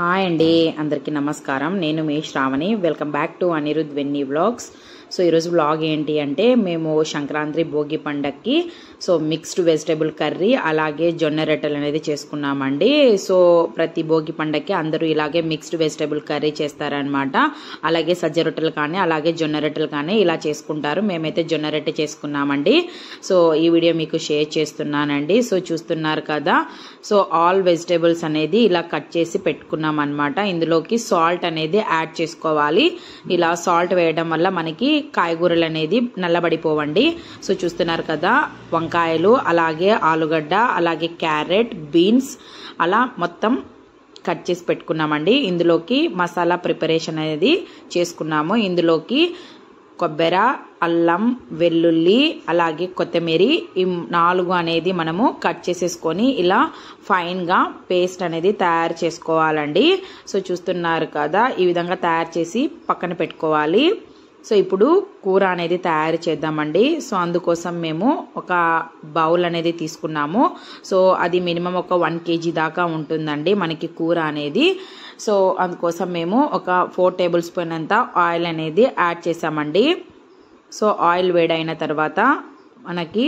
hi అండి అందరికీ నమస్కారం నేను మీ Shravani welcome back to Anirudh వెన్నీ vlogs so ఈరోజు బ్లాగ్ ఏంటి అంటే మేము సంక్రాంతి భోగి పండక్కి సో మిక్స్డ్ వెజిటేబుల్ కర్రీ అలాగే జొన్న రొట్టెలు అనేది చేసుకున్నామండి సో ప్రతి భోగి పండక్కి అందరూ ఇలాగే మిక్స్డ్ వెజిటేబుల్ కర్రీ చేస్తారనమాట అలాగే సజ్జ రొట్టెలు కానీ అలాగే జొన్న రొట్టెలు కానీ ఇలా చేసుకుంటారు మేమైతే జొన్న రొట్టె చేసుకున్నామండి సో ఈ వీడియో మీకు షేర్ చేస్తున్నానండి సో చూస్తున్నారు కదా సో ఆల్ వెజిటేబుల్స్ అనేది ఇలా కట్ చేసి పెట్టుకున్నాం అనమాట ఇందులోకి సాల్ట్ అనేది యాడ్ చేసుకోవాలి ఇలా సాల్ట్ వేయడం వల్ల మనకి కాయగూరలు అనేది నల్లబడిపోవండి సో చూస్తున్నారు కదా వంకాయలు అలాగే ఆలుగడ్డ అలాగే క్యారెట్ బీన్స్ అలా మొత్తం కట్ చేసి పెట్టుకున్నామండి ఇందులోకి మసాలా ప్రిపరేషన్ అనేది చేసుకున్నాము ఇందులోకి కొబ్బెర అల్లం వెల్లుల్లి అలాగే కొత్తిమీరి ఈ నాలుగు అనేది మనము కట్ చేసేసుకొని ఇలా ఫైన్గా పేస్ట్ అనేది తయారు చేసుకోవాలండి సో చూస్తున్నారు కదా ఈ విధంగా తయారు చేసి పక్కన పెట్టుకోవాలి సో ఇప్పుడు కూర అనేది తయారు చేద్దామండి సో అందుకోసం మేము ఒక బౌల్ అనేది తీసుకున్నాము సో అది మినిమం ఒక వన్ కేజీ దాకా ఉంటుందండి మనకి కూర అనేది సో అందుకోసం మేము ఒక ఫోర్ టేబుల్ స్పూన్ అంత ఆయిల్ అనేది యాడ్ చేసామండి సో ఆయిల్ వేడైన తర్వాత మనకి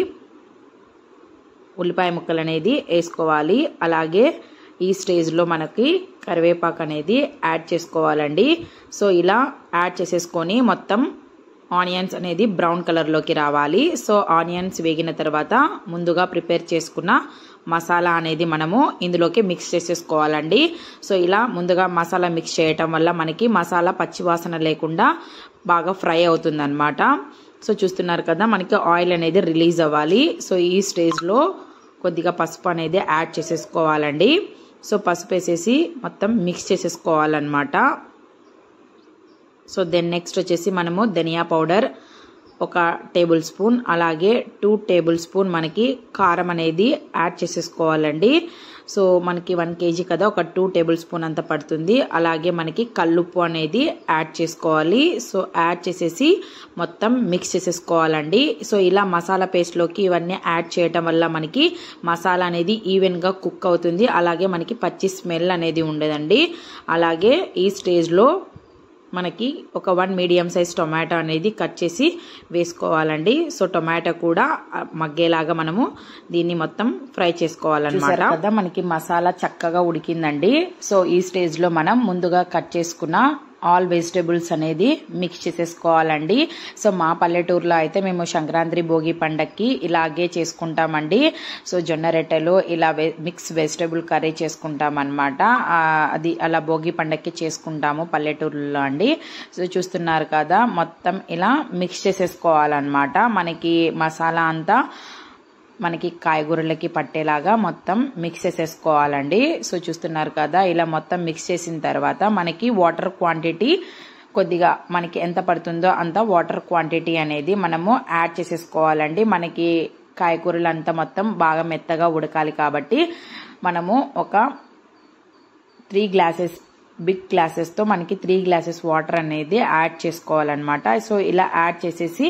ఉల్లిపాయ ముక్కలు అనేది వేసుకోవాలి అలాగే ఈ స్టేజ్లో మనకి కరివేపాకు అనేది యాడ్ చేసుకోవాలండి సో ఇలా యాడ్ చేసేసుకొని మొత్తం ఆనియన్స్ అనేది బ్రౌన్ కలర్లోకి రావాలి సో ఆనియన్స్ వేగిన తర్వాత ముందుగా ప్రిపేర్ చేసుకున్న మసాలా అనేది మనము ఇందులోకి మిక్స్ చేసేసుకోవాలండి సో ఇలా ముందుగా మసాలా మిక్స్ చేయటం వల్ల మనకి మసాలా పచ్చివాసన లేకుండా బాగా ఫ్రై అవుతుందన్నమాట సో చూస్తున్నారు కదా మనకి ఆయిల్ అనేది రిలీజ్ అవ్వాలి సో ఈ స్టేజ్లో కొద్దిగా పసుపు అనేది యాడ్ చేసేసుకోవాలండి సో పసుపు వేసేసి మొత్తం మిక్స్ చేసేసుకోవాలన్నమాట సో దెన్ నెక్స్ట్ వచ్చేసి మనము ధనియా పౌడర్ ఒక టేబుల్ స్పూన్ అలాగే టూ టేబుల్ స్పూన్ మనకి కారం అనేది యాడ్ చేసేసుకోవాలండి సో మనకి వన్ కేజీ కదా ఒక టూ టేబుల్ స్పూన్ అంత పడుతుంది అలాగే మనకి కల్లుప్పు అనేది యాడ్ చేసుకోవాలి సో యాడ్ చేసేసి మొత్తం మిక్స్ చేసేసుకోవాలండి సో ఇలా మసాలా పేస్ట్లోకి ఇవన్నీ యాడ్ చేయటం వల్ల మనకి మసాలా అనేది ఈవెన్గా కుక్ అవుతుంది అలాగే మనకి పచ్చి స్మెల్ అనేది ఉండదండి అలాగే ఈ స్టేజ్లో మనకి ఒక వన్ మీడియం సైజ్ టొమాటో అనేది కట్ చేసి వేసుకోవాలండి సో టొమాటో కూడా మగ్గేలాగా మనము దీన్ని మొత్తం ఫ్రై చేసుకోవాలన్నమాట కదా మనకి మసాలా చక్కగా ఉడికిందండి సో ఈ స్టేజ్లో మనం ముందుగా కట్ చేసుకున్న ఆల్ వెజిటేబుల్స్ అనేది మిక్స్ చేసేసుకోవాలండి సో మా పల్లెటూరులో అయితే మేము సంక్రాంతి భోగి పండక్కి ఇలాగే చేసుకుంటామండి సో జొన్న రొట్టెలు ఇలా మిక్స్ వెజిటేబుల్ కర్రీ చేసుకుంటాం అనమాట అది అలా భోగి పండక్కి చేసుకుంటాము పల్లెటూరులో అండి సో చూస్తున్నారు కదా మొత్తం ఇలా మిక్స్ చేసేసుకోవాలన్నమాట మనకి మసాలా అంతా మనకి కాయగూరలకి పట్టేలాగా మొత్తం మిక్స్ చేసేసుకోవాలండి సో చూస్తున్నారు కదా ఇలా మొత్తం మిక్స్ చేసిన తర్వాత మనకి వాటర్ క్వాంటిటీ కొద్దిగా మనకి ఎంత పడుతుందో అంత వాటర్ క్వాంటిటీ అనేది మనము యాడ్ చేసేసుకోవాలండి మనకి కాయకూరలు అంతా మొత్తం బాగా మెత్తగా ఉడకాలి కాబట్టి మనము ఒక త్రీ గ్లాసెస్ బిగ్ గ్లాసెస్తో మనకి త్రీ గ్లాసెస్ వాటర్ అనేది యాడ్ చేసుకోవాలన్నమాట సో ఇలా యాడ్ చేసేసి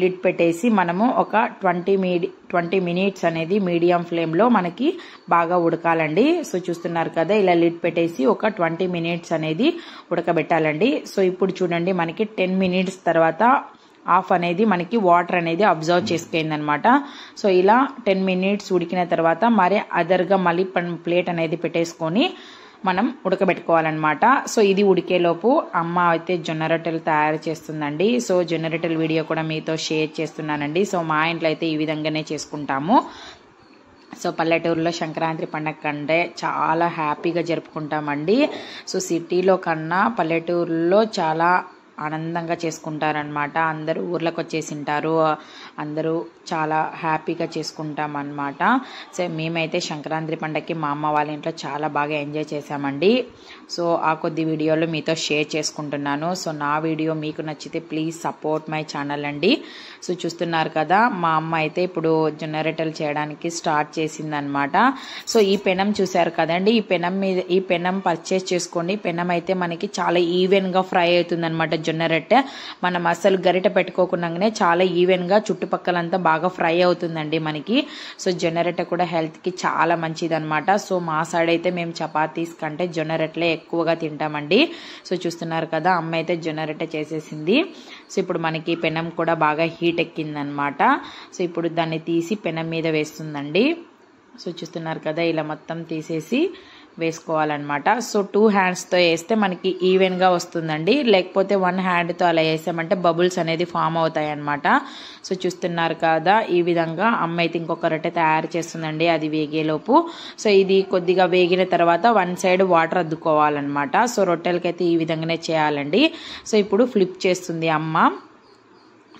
లిడ్ పెట్టేసి మనము ఒక ట్వంటీ మీడి ట్వంటీ మినిట్స్ అనేది మీడియం ఫ్లేమ్లో మనకి బాగా ఉడకాలండి సో చూస్తున్నారు కదా ఇలా లిడ్ పెట్టేసి ఒక ట్వంటీ మినిట్స్ అనేది ఉడకబెట్టాలండి సో ఇప్పుడు చూడండి మనకి టెన్ మినిట్స్ తర్వాత ఆఫ్ అనేది మనకి వాటర్ అనేది అబ్జర్వ్ అనమాట సో ఇలా టెన్ మినిట్స్ ఉడికిన తర్వాత మరి అదర్గా మళ్ళీ ప్లేట్ అనేది పెట్టేసుకొని మనం ఉడకబెట్టుకోవాలన్నమాట సో ఇది ఉడికేలోపు అమ్మ అయితే జొన్న రొట్టెలు తయారు చేస్తుందండి సో జొన్న రొట్టెల వీడియో కూడా మీతో షేర్ చేస్తున్నానండి సో మా ఇంట్లో అయితే ఈ విధంగానే చేసుకుంటాము సో పల్లెటూరులో సంక్రాంతి పండగ కంటే చాలా హ్యాపీగా జరుపుకుంటామండి సో సిటీలో కన్నా పల్లెటూరులో చాలా ఆనందంగా చేసుకుంటారనమాట అందరూ ఊర్లకు ఉంటారు అందరూ చాలా హ్యాపీగా చేసుకుంటాం అనమాట సో మేమైతే సంక్రాంతి పండగకి మా అమ్మ వాళ్ళ ఇంట్లో చాలా బాగా ఎంజాయ్ చేసామండి సో ఆ కొద్ది వీడియోలు మీతో షేర్ చేసుకుంటున్నాను సో నా వీడియో మీకు నచ్చితే ప్లీజ్ సపోర్ట్ మై ఛానల్ అండి సో చూస్తున్నారు కదా మా అమ్మ అయితే ఇప్పుడు జనరేటర్లు చేయడానికి స్టార్ట్ చేసిందనమాట సో ఈ పెనం చూశారు కదండి ఈ పెనం మీద ఈ పెనం పర్చేస్ చేసుకోండి పెనం అయితే మనకి చాలా ఈవెన్గా ఫ్రై అవుతుందనమాట జొన్నరొట్టె మనం అసలు గరిట పెట్టుకోకుండానే చాలా ఈవెన్గా చుట్టుపక్కలంతా బాగా ఫ్రై అవుతుందండి మనకి సో జొన్నరొట్టె కూడా హెల్త్కి చాలా అనమాట సో మా సైడ్ అయితే మేము చపాతీస్ కంటే జొన్నరెట్లే ఎక్కువగా తింటామండి సో చూస్తున్నారు కదా అమ్మ అయితే జొన్నరొట్టె చేసేసింది సో ఇప్పుడు మనకి పెనం కూడా బాగా హీట్ ఎక్కిందనమాట సో ఇప్పుడు దాన్ని తీసి పెనం మీద వేస్తుందండి సో చూస్తున్నారు కదా ఇలా మొత్తం తీసేసి వేసుకోవాలన్నమాట సో టూ హ్యాండ్స్తో వేస్తే మనకి ఈవెన్గా వస్తుందండి లేకపోతే వన్ హ్యాండ్తో అలా వేసామంటే బబుల్స్ అనేది ఫామ్ అవుతాయి అనమాట సో చూస్తున్నారు కదా ఈ విధంగా అమ్మ అయితే ఇంకొక రొట్టె తయారు చేస్తుందండి అది వేగేలోపు సో ఇది కొద్దిగా వేగిన తర్వాత వన్ సైడ్ వాటర్ అద్దుకోవాలన్నమాట సో రొట్టెలకైతే ఈ విధంగానే చేయాలండి సో ఇప్పుడు ఫ్లిప్ చేస్తుంది అమ్మ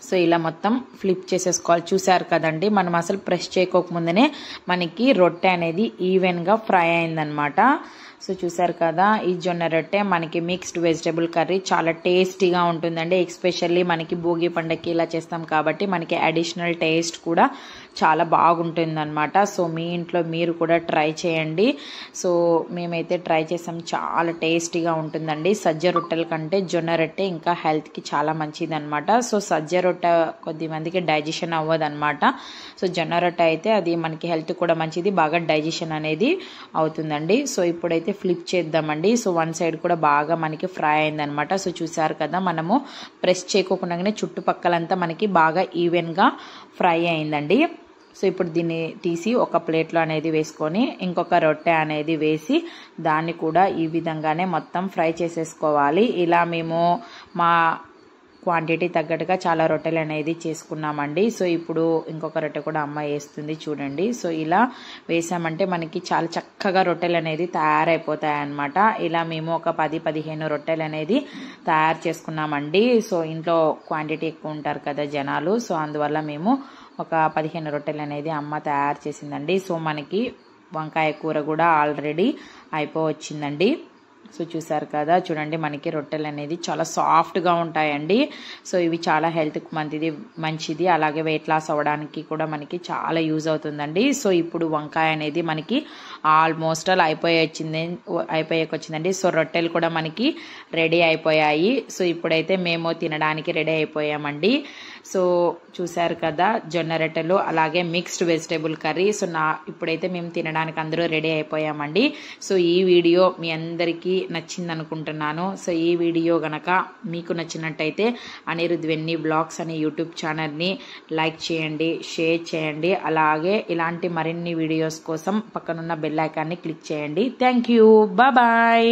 సో ఇలా మొత్తం ఫ్లిప్ చేసేసుకోవాలి చూసారు కదండి మనం అసలు ప్రెస్ చేయకోకముందనే మనకి రొట్టె అనేది ఈవెన్గా ఫ్రై అయిందనమాట సో చూసారు కదా ఈ జొన్న రొట్టె మనకి మిక్స్డ్ వెజిటేబుల్ కర్రీ చాలా టేస్టీగా ఉంటుందండి ఎక్స్పెషల్లీ మనకి భోగి పండగకి ఇలా చేస్తాం కాబట్టి మనకి అడిషనల్ టేస్ట్ కూడా చాలా బాగుంటుందన్నమాట సో మీ ఇంట్లో మీరు కూడా ట్రై చేయండి సో మేమైతే ట్రై చేసాం చాలా టేస్టీగా ఉంటుందండి సజ్జ రొట్టెల కంటే జొన్న రొట్టె ఇంకా హెల్త్కి చాలా అనమాట సో సజ్జ రొట్టె కొద్ది మందికి డైజెషన్ అనమాట సో జొన్న రొట్టె అయితే అది మనకి హెల్త్ కూడా మంచిది బాగా డైజెషన్ అనేది అవుతుందండి సో ఇప్పుడైతే ఫ్లిప్ చేద్దామండి సో వన్ సైడ్ కూడా బాగా మనకి ఫ్రై అయిందనమాట సో చూసారు కదా మనము ప్రెస్ చేయకోకుండానే చుట్టుపక్కలంతా మనకి బాగా ఈవెన్గా ఫ్రై అయిందండి సో ఇప్పుడు దీన్ని తీసి ఒక ప్లేట్లో అనేది వేసుకొని ఇంకొక రొట్టె అనేది వేసి దాన్ని కూడా ఈ విధంగానే మొత్తం ఫ్రై చేసేసుకోవాలి ఇలా మేము మా క్వాంటిటీ తగ్గట్టుగా చాలా రొట్టెలు అనేది చేసుకున్నామండి సో ఇప్పుడు ఇంకొక రొట్టె కూడా అమ్మ వేస్తుంది చూడండి సో ఇలా వేసామంటే మనకి చాలా చక్కగా రొట్టెలు అనేది తయారైపోతాయి ఇలా మేము ఒక పది పదిహేను రొట్టెలు అనేది తయారు చేసుకున్నామండి సో ఇంట్లో క్వాంటిటీ ఎక్కువ ఉంటారు కదా జనాలు సో అందువల్ల మేము ఒక పదిహేను రొట్టెలు అనేది అమ్మ తయారు చేసిందండి సో మనకి వంకాయ కూర కూడా ఆల్రెడీ అయిపోవచ్చిందండి సో చూసారు కదా చూడండి మనకి రొట్టెలు అనేది చాలా సాఫ్ట్గా ఉంటాయండి సో ఇవి చాలా హెల్త్కి మంచిది మంచిది అలాగే వెయిట్ లాస్ అవ్వడానికి కూడా మనకి చాలా యూజ్ అవుతుందండి సో ఇప్పుడు వంకాయ అనేది మనకి ఆల్మోస్ట్ ఆల్ అయిపోయే వచ్చింది అయిపోయాకొచ్చిందండి సో రొట్టెలు కూడా మనకి రెడీ అయిపోయాయి సో ఇప్పుడైతే మేము తినడానికి రెడీ అయిపోయామండి సో చూసారు కదా జొన్న రొట్టెలు అలాగే మిక్స్డ్ వెజిటేబుల్ కర్రీ సో నా ఇప్పుడైతే మేము తినడానికి అందరూ రెడీ అయిపోయామండి సో ఈ వీడియో మీ అందరికీ నచ్చింది అనుకుంటున్నాను సో ఈ వీడియో గనక మీకు నచ్చినట్టయితే అనిరుద్ వెన్నీ బ్లాగ్స్ అనే యూట్యూబ్ ఛానల్ని లైక్ చేయండి షేర్ చేయండి అలాగే ఇలాంటి మరిన్ని వీడియోస్ కోసం పక్కనున్న బెల్లైకాన్ని క్లిక్ చేయండి థ్యాంక్ యూ బాయ్